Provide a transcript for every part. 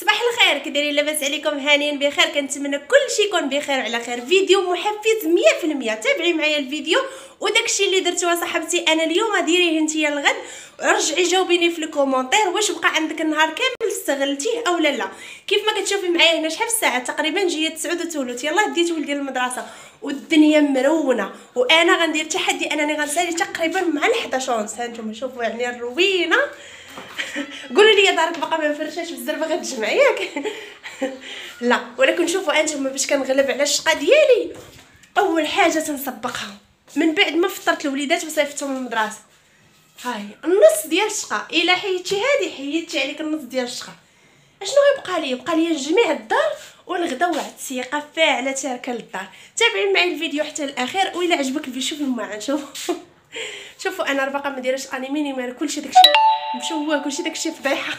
صباح الخير كي دايرين لاباس عليكم هانيين بخير كنتمنى كلشي يكون بخير وعلى خير فيديو محفز 100% تابعي معايا الفيديو وداكشي اللي درتوه صاحبتي انا اليوم ديريه نتيا الغد رجعي جاوبيني في الكومونتير واش بقى عندك النهار كامل استغلتيه اولا لا كيف ما كتشوفي معايا هنا شحال الساعه تقريبا جايه 9 وثلث يلاه ديت ولدي للمدرسه والدنيا مرونه وانا غندير تحدي انني غنسالي تقريبا مع 11 ونص هانتوما شوفوا يعني الروينه قولوا لي دارك باقا ما مفرشاش بزاف غتجمع ياك لا ولكن شوفوا انتم باش كنغلب على الشقه ديالي اول حاجه تنصبقها من بعد ما فطرت الوليدات وصيفطتهم للمدرسه هي النص ديال الشقه الا حيدتي هذه حيدتي عليك النص ديال الشقه اشنو غيبقى لي بقى لي جميع الدار والغدا وعد السياقه فاعله تاركه للدار تابعين معايا الفيديو حتى الاخير والا عجبك الفيديو شوف المعنى شوف شوفوا انا باقا ما دايرش انيمي نيمار كلشي داكشي مشوه كلشي داكشي فضيحه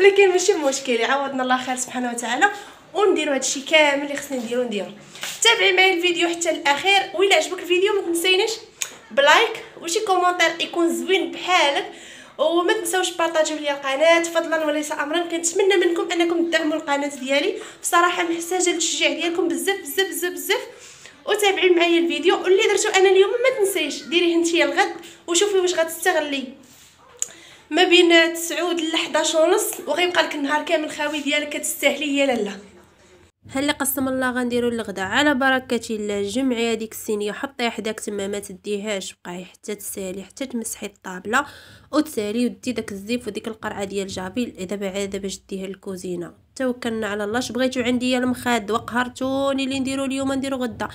ولكن ماشي مشكل عوضنا الله خير سبحانه وتعالى ونديروا هادشي كامل اللي خصنا نديرو نديرو تابعي معايا الفيديو حتى الاخير و الا عجبك الفيديو ما تنسينيش بلايك وشي كومونتير يكون زوين بحالك وما تنساوش بارطاجيو ليا القناه فضلا وليس امرا كنتمنى منكم انكم تدعموا القناه ديالي بصراحه محتاجه للتشجيع ديالكم بزاف بزاف بزاف بزاف وتابعي معايا الفيديو واللي درتو انا اليوم ما تنسيش ديريه نتيا الغد وشوفي واش غتستغلي ما بين 9 ل 11 ونص وغيبقى لك النهار كامل خاوي ديالك كتستاهليه لالا هلا قسم الله غنديرو الغداء على بركه الله جمعي هذيك الصينيه حطي حداك تما ما تديهاش بقاي حتى تسالي حتى تمسحي الطابله وتسالي ودي داك الزيف وديك القرعه ديال جافيل دابا عاد باش ديها الكوزينه توكلنا على الله اش بغيتو عندي يا المخاد وقهرتوني اللي نديرو اليوم نديرو غدا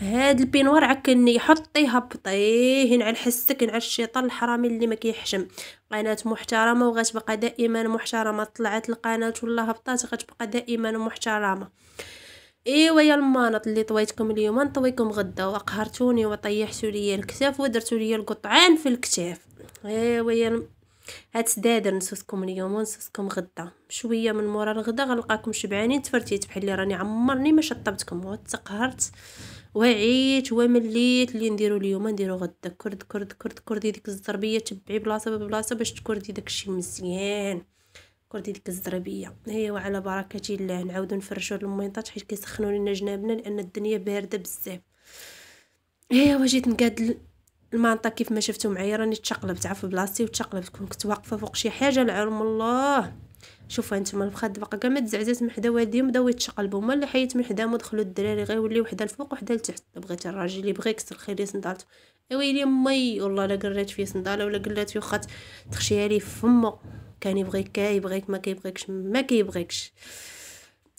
هاد البينوار عكني حطي هبطيه نعل حسك نعل الشيطان الحرامي اللي ما كيحشم قناه محترمه وغتبقى دائما محترمه طلعت القناه ولا هبطات غتبقى دائما محترمه ايوا يا المانط اللي طويتكم اليوم نطويكم غدا وقهرتوني وطيحتوا ليا الكتاف ودرتوا ليا القطعان في الكتاف ايوا يا دادر نسوسكم اليوم ونسوسكم غدا شويه من مورا الغدا غنلقاكم شبعانين تفرتيت بحال اللي راني عمرني ما شطبتكم وتقهرت وعيت ومليت اللي نديرو اليوم نديرو غدا كرد كرد كرد كردي ديك الزربيه تبعي بلاصه ببلاصه باش تكردي داكشي مزيان كردي ديك الزربيه ايوا على بركه الله نعاودو نفرشو الميطات حيت كيسخنوا لنا جنابنا لان الدنيا بارده بزاف ايوا جيت نقاد المانطا كيف ما شفتو معايا راني تشقلبت عا في بلاصتي وتشقلبت كنت واقفه فوق شي حاجه لعلم الله شوفوا انتم الفخاد بقى كاع ما تزعزعت من حدا واديهم بداو يتشقلبوا هما اللي حيت من حدا مدخلوا الدراري غيوليو وحده الفوق وحده لتحت بغيت الراجل اللي بغى يكسر خيري صندالته ويلي مي والله لا قريت فيه صنداله ولا قلات فيه واخا تخشيها ليه في فمو كان يبغيك كاي يبغيك ما كيبغيكش ما كيبغيكش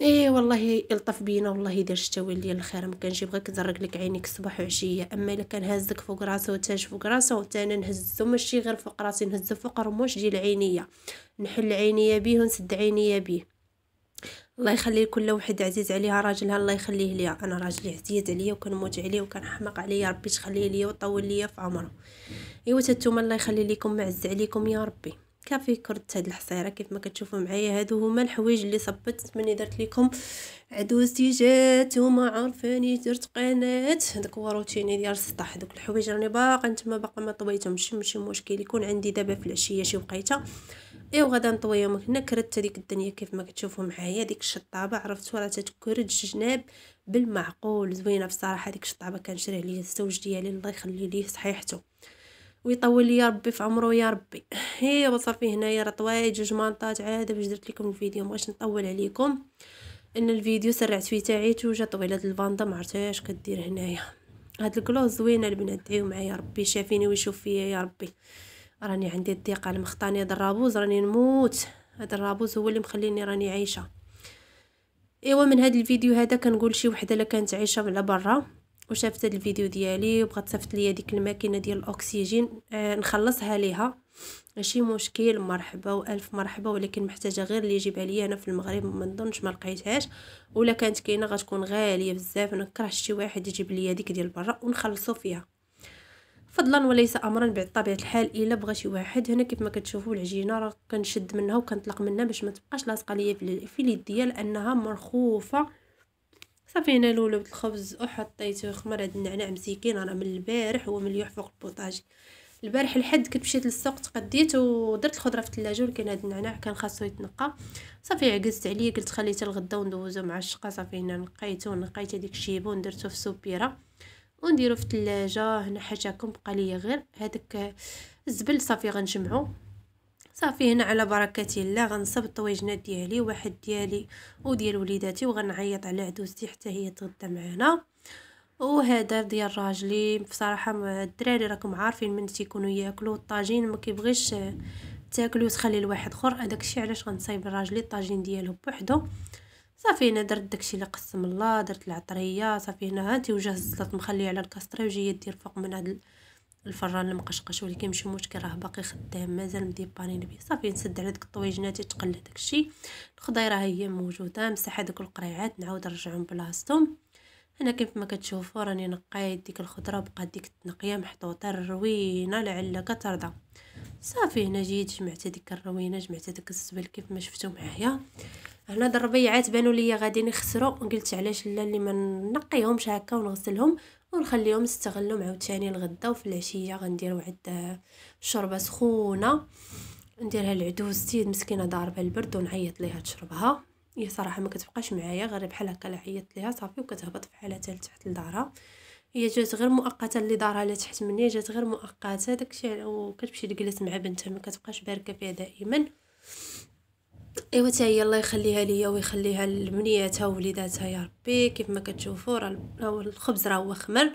ايه والله الطف بينا والله يدير الشتاويل ديال الخير ما كانش يبغى كزرق لك عينيك صباح وعشيه اما الا كان هازك فوق راسو وتاج فوق راسو حتى انا نهزو ماشي غير فوق راسي نهزو فوق رموش ديال عينيا نحل عينيا بيه ونسد عينيا بيه الله يخلي كل واحد عزيز عليها راجلها الله يخليه ليا انا راجلي عزيز عليا وكنموت عليه وكنحماق عليه ربي تخليه ليا وطول ليا في عمره ايوا نتوما الله يخلي لكم معز عليكم يا ربي كافي كرت هاد الحصيره كيف ما كتشوفوا معايا هادو هما الحوايج اللي صبت مني درت لكم عدوزتي جات وما عرفاني درت قناه داك هو روتيني ديال السطح دوك الحوايج راني باقا تما باقا ما طويتهمش ماشي مشكل يكون عندي دابا في العشيه شي وقيته ايوا غادا نطويهم هنا كرت هذيك الدنيا كيف ما كتشوفوا معايا ديك الشطابه عرفتوا راه تتكرد جناب بالمعقول زوينه بصراحه ديك الشطابه كنشري ليا الزوج ديالي الله يخلي ليه صحيحته ويطول لي ربي في عمره يا ربي هي وصافي هنايا راه طوايج جوج مانطات عاده باش درت لكم الفيديو مبغيتش نطول عليكم ان الفيديو سرعت فيه تاعيت وجا طويله الفاندا ما عرفتهاش كدير هنايا هاد الكلو زوينه البنات دعيو معايا ربي شافيني ويشوف فيا يا ربي راني عندي على مخطاني هاد الرابوز راني نموت هاد الرابوز هو اللي مخليني راني عايشه ايوا من هاد الفيديو هذا كنقول شي وحده لا كانت عايشه على برا وشافت هذا الفيديو ديالي وبغات تصيفط ليا ديك الماكينه ديال الاكسجين آه نخلصها ليها ماشي مشكل مرحبا والف مرحبا ولكن محتاجه غير اللي يجيبها ليا انا في المغرب ما نظنش ما لقيتهاش ولا كانت كاينه غتكون غاليه بزاف انا كرهت شي واحد يجيب ليا ديك ديال برا ونخلصو فيها فضلا وليس امرا بطبيعه الحال الا بغى شي واحد هنا كيف ما كتشوفوا العجينه راه كنشد منها وكنطلق منها باش ما تبقاش لاصقه ليا في اليد ديال لانها مرخوفه صافي هنا لولبت الخبز وحطيته خمر هاد النعناع مسيكين راه من البارح هو مليح فوق البوطاج البارح الحد كنت مشيت للسوق تقديت ودرت الخضره في الثلاجه ولكن هاد النعناع كان خاصو يتنقى صافي عكزت عليه قلت خليته لغدا وندوزو مع الشقه صافي هنا نقيته نقيت هذيك الشيبون درته في سوبيره ونديرو في الثلاجه هنا حاشاكم بقى ليا غير هذاك الزبل صافي غنجمعو صافي هنا على بركه الله غنصب الطويجنات ديالي واحد ديالي وديال وليداتي وغنعيط على عدوزتي حتى هي تغدى معنا وهذا ديال راجلي بصراحه الدراري راكم عارفين من تيكونوا ياكلوا الطاجين ما كيبغيش تاكلو تخلي لواحد اخر هذاك الشيء علاش غنصايب راجلي الطاجين ديالو بوحدو صافي هنا درت داكشي اللي قسم الله درت العطريه صافي هنا ها تيوجه الزلط مخليه على الكاستري وجايه دير فوق من هاد الفران المقشقش ولكن ماشي مشكل راه باقي خدام مازال مديبانين بيه صافي نسد على داك الطويجنات يتقلى داكشي الخضيره ها هي موجوده مسح هادوك القريعات نعاود نرجعهم بلاصتهم هنا كيف ما كتشوفوا راني نقيت ديك الخضره وبقات ديك التنقيه محطوطه الروينه لعل كترضى صافي هنا جيت جمعت هذيك الروينه جمعت هذاك الزبل كيف ما شفتوا معايا هنا الربيعات بانوا ليا غادي نخسروا قلت علاش لا اللي ما نقيهمش هكا ونغسلهم ونخليهم يستغلهم عاوتاني الغدا وفي العشيه غندير واحد شوربه سخونه نديرها لعدوزتي مسكينه ضاربه البرد ونعيط ليها تشربها هي صراحه ما كتبقاش معايا غير بحال هكا عيطت ليها صافي وكتهبط في حالتها لتحت لدارها هي جات غير مؤقتا اللي دارها لتحت مني جات غير مؤقتا داكشي وكتمشي تجلس مع بنتها ما كتبقاش باركه فيها دائما ايوا تا هي الله يخليها ليا ويخليها لمنياتها ووليداتها يا ربي كيف ما كتشوفوا راه الخبز راه هو خمر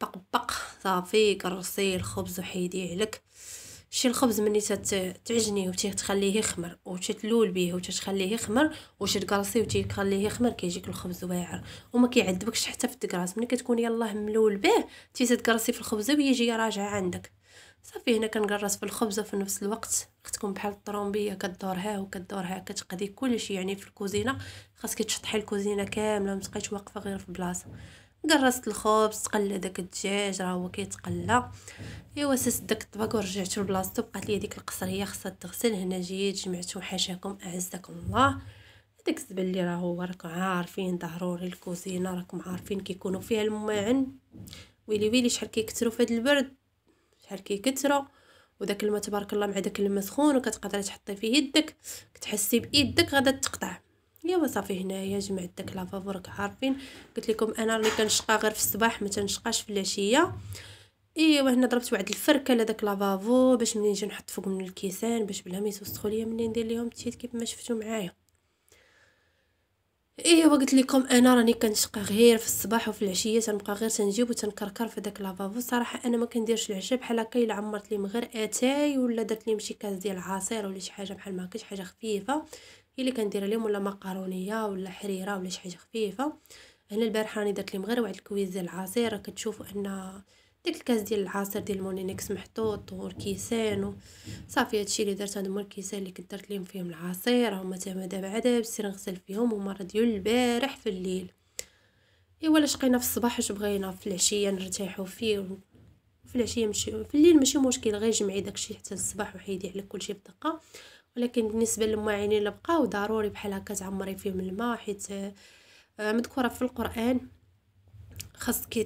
بق بق صافي كرصي الخبز وحيدي عليك شي الخبز ملي تعجنيه و تخليه يخمر و تلول بيه و تخليه يخمر و تقرصي و تخليه يخمر كيجيك الخبز واعر ما كيعذبكش حتى في الدكراس ملي كتكون يلاه ملول به تي تقرصي في الخبزه يجي راجع عندك صافي هنا كنقرص في الخبزه في نفس الوقت خصكم بحال الطرومبيه كدور ها كدور ها كتقضي كلشي يعني في الكوزينه خاصك تشطحي الكوزينه كامله ما تبقايش واقفه غير في بلاصه قرصت الخبز تقلى داك الدجاج راه هو كيتقلى ايوا سست داك الطبق ورجعته لبلاصتو بقات لي ديك القصريه خاصها تغسل هنا جيت جمعتو حاشاكم اعزكم الله داك الزبل اللي راه هو راكم عارفين ضروري الكوزينه راكم عارفين كيكونوا فيها الماعن ويلي ويلي شحال كيكثروا في هذا البرد بحال كيكثروا وداك الماء تبارك الله مع داك الماء سخون وكتقدري تحطي فيه يدك كتحسي بايدك غادا تقطع ايوا صافي هنايا جمعت داك لافافو راك عارفين قلت لكم انا اللي كنشقى غير في الصباح ما تنشقاش في العشيه ايوا هنا ضربت واحد الفركه لداك لافافو باش منين نجي نحط فوق من الكيسان باش بلا ما يتوسخوا ليا منين ندير ليهم التيت كيف ما شفتوا معايا ايوا قلت لكم انا راني كنشقى غير في الصباح وفي العشيه تنبقى غير تنجيب وتنكركر في داك لافافو صراحه انا ما كنديرش العشاء بحال هكا الا عمرت لي غير اتاي ولا درت لي شي كاس ديال العصير ولا شي حاجه بحال ما هكا حاجه خفيفه هي اللي كندير لهم ولا مقرونيه ولا حريره ولا شي حاجه خفيفه هنا البارحه راني درت لي غير واحد الكويز ديال العصير كتشوفوا ان ديك الكاس ديال العصير ديال مونينيكس محطوط وكيسان صافي هادشي اللي درت هادو الكيسان اللي كنت درت ليهم فيهم العصير هما تما دابا عاد بالسير نغسل فيهم هما ديال البارح في الليل ايوا علاش شقينا في الصباح واش بغينا في العشيه نرتاحو فيه في العشيه مشي في الليل ماشي مشكل غير جمعي داكشي حتى الصباح وحيدي على كلشي بدقه ولكن بالنسبه للمواعين اللي بقاو ضروري بحال هكا تعمري فيهم الماء حيت مذكوره في القران خاصك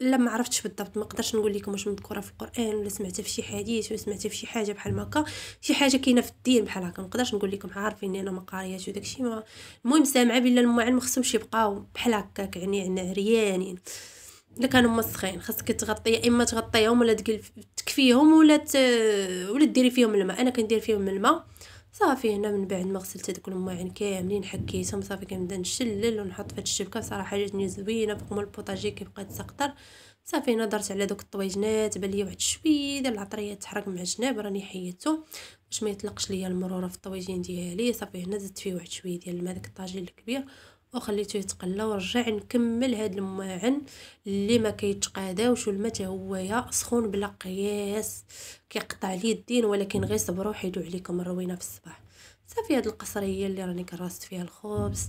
لا ما عرفتش بالضبط ما نقدرش نقول لكم واش مذكوره في القران ولا سمعتها في شي حديث ولا سمعتها في شي حاجه بحال هكا شي حاجه كاينه في الدين بحال هكا ما نقدرش نقول لكم عارفين انا ما قارياش وداك الشيء المهم سامعه بلي المعلم خصهمش يبقاو بحال هكاك يعني عريانين الا كانوا مسخين خاصك تغطي يا اما تغطيهم ولا تكفيهم ولا ت... ولا ديري فيهم الماء انا كندير فيهم الماء صافي هنا من بعد ما غسلت هذوك الماعن كاملين حكيتهم صافي كنبدا نشلل ونحط في الشبكه بصراحه جاتني زوينه فوق ما البوطاجي كيبقى تسقطر صافي هنا درت على دوك الطويجنات بان ليا واحد شويه ديال العطريه تحرق مع الجناب راني حيدته باش ما يطلقش ليا المروره في الطويجين ديالي صافي هنا زدت فيه واحد شويه ديال الماء داك الطاجين الكبير وخليته يتقلى ورجع نكمل هاد الماعن اللي ما كيتقاداوش والما هوايا سخون بلا قياس كيقطع لي الدين ولكن غير صبروا حيدو عليكم الروينه في الصباح صافي هاد القصريه اللي راني كرست فيها الخبز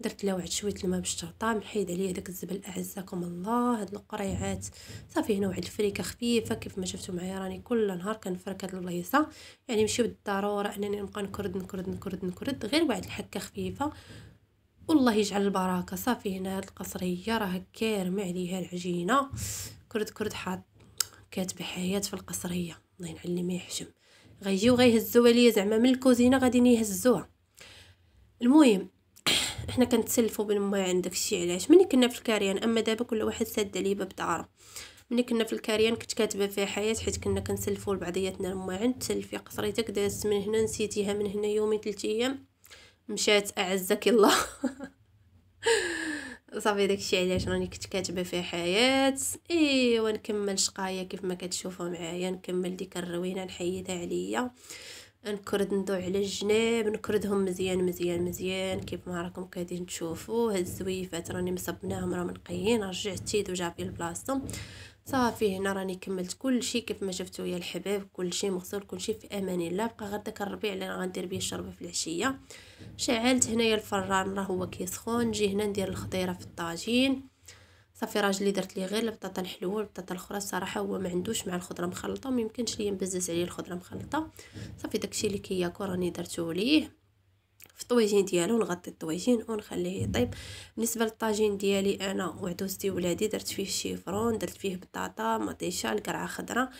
درت لها واحد شويه الماء باش تهطام حيد عليا داك الزبل اعزكم الله هاد القريعات صافي هنا واحد الفريكه خفيفه كيف ما شفتوا معايا راني كل نهار كنفرك هاد البلايصه يعني ماشي بالضروره انني نبقى نكرد نكرد نكرد نكرد غير واحد الحكه خفيفه والله يجعل البركه صافي هنا هاد القصريه راه كارمه عليها العجينه كرد كرد حاط كاتبه حياه في القصريه الله ينعل اللي ما يحشم غيجيو غيهزوها ليا زعما من الكوزينه غاديين يهزوها المهم حنا كنتسلفوا بالماعن داكشي علاش ملي كنا في الكاريان اما دابا كل واحد ساد عليه باب دارو ملي كنا في الكاريان كنت كاتبه فيها حياه حيت كنا كنسلفوا لبعضياتنا الماعن تسلفي قصريتك دازت من هنا نسيتيها من هنا يومين ثلاث ايام مشات اعزك الله صافي داكشي علاش راني كنت كاتبه في حياه ايوا نكمل شقايه كيف ما كتشوفوا معايا نكمل ديك الروينه نحيدها عليا نكرد ندو على الجناب نكردهم مزيان مزيان مزيان كيف ما راكم كادين تشوفوا هاد الزويفات راني مصبناهم راه منقيين رجعت تيدو جابي لبلاصتهم صافي هنا راني كملت كل شيء كيف ما شفتوا يا الحباب كل شيء مغسول كل شيء في امان الله بقى غير داك الربيع اللي غندير به الشربه في العشيه شعلت هنايا الفران راه هو كيسخون نجي هنا ندير الخضيره في الطاجين صافي راجلي درت ليه غير البطاطا الحلوه والبطاطا الاخرى الصراحه هو ما عندوش مع الخضره مخلطه ما يمكنش ليا نبزز عليه الخضره مخلطه صافي داكشي اللي كياكل راني درتو ليه في الطويجين ديالو نغطي الطويجين ونخليه يطيب بالنسبه للطاجين ديالي انا وعدوستي ولادي درت فيه الشيفرون درت فيه بطاطا مطيشه القرعه خضراء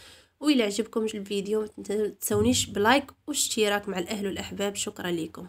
وإلا عجبكم الفيديو متنسونيش بلايك واشتراك مع الاهل والاحباب شكرا لكم